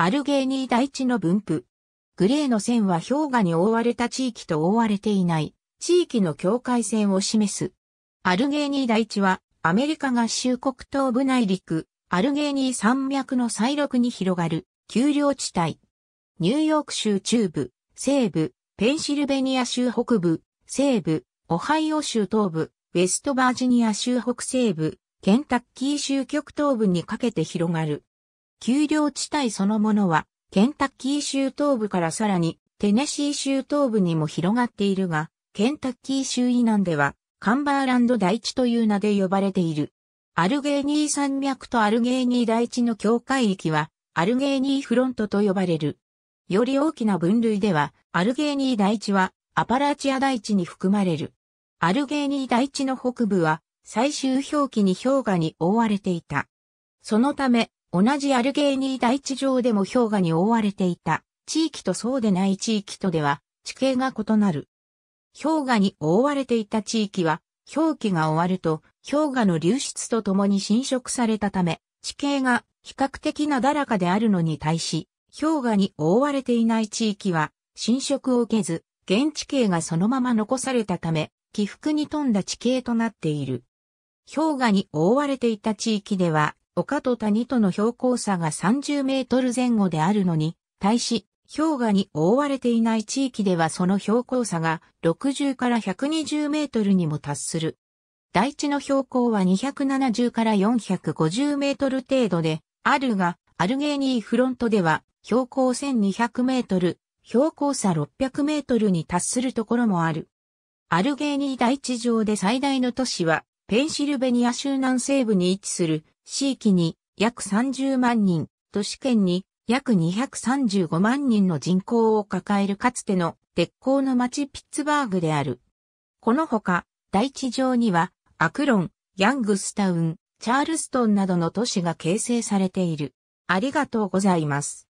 アルゲーニー大地の分布。グレーの線は氷河に覆われた地域と覆われていない地域の境界線を示す。アルゲーニー大地はアメリカ合衆国東部内陸、アルゲーニー山脈の西麓に広がる丘陵地帯。ニューヨーク州中部、西部、ペンシルベニア州北部、西部、オハイオ州東部、ウェストバージニア州北西部、ケンタッキー州極東部にかけて広がる。丘陵地帯そのものは、ケンタッキー州東部からさらに、テネシー州東部にも広がっているが、ケンタッキー州以南では、カンバーランド大地という名で呼ばれている。アルゲーニー山脈とアルゲーニー大地の境界域は、アルゲーニーフロントと呼ばれる。より大きな分類では、アルゲーニー大地は、アパラチア大地に含まれる。アルゲーニー大地の北部は、最終表記に氷河に覆われていた。そのため、同じアルゲーニー大地上でも氷河に覆われていた地域とそうでない地域とでは地形が異なる。氷河に覆われていた地域は氷期が終わると氷河の流出とともに侵食されたため地形が比較的なだらかであるのに対し氷河に覆われていない地域は侵食を受けず現地形がそのまま残されたため起伏に富んだ地形となっている。氷河に覆われていた地域では丘と谷との標高差が30メートル前後であるのに、対し、氷河に覆われていない地域ではその標高差が60から120メートルにも達する。大地の標高は270から450メートル程度で、あるが、アルゲーニーフロントでは標高1200メートル、標高差600メートルに達するところもある。アルゲーニー大地上で最大の都市は、ペンシルベニア州南西部に位置する地域に約30万人、都市圏に約235万人の人口を抱えるかつての鉄鋼の町ピッツバーグである。このほか、大地上には、アクロン、ヤングスタウン、チャールストンなどの都市が形成されている。ありがとうございます。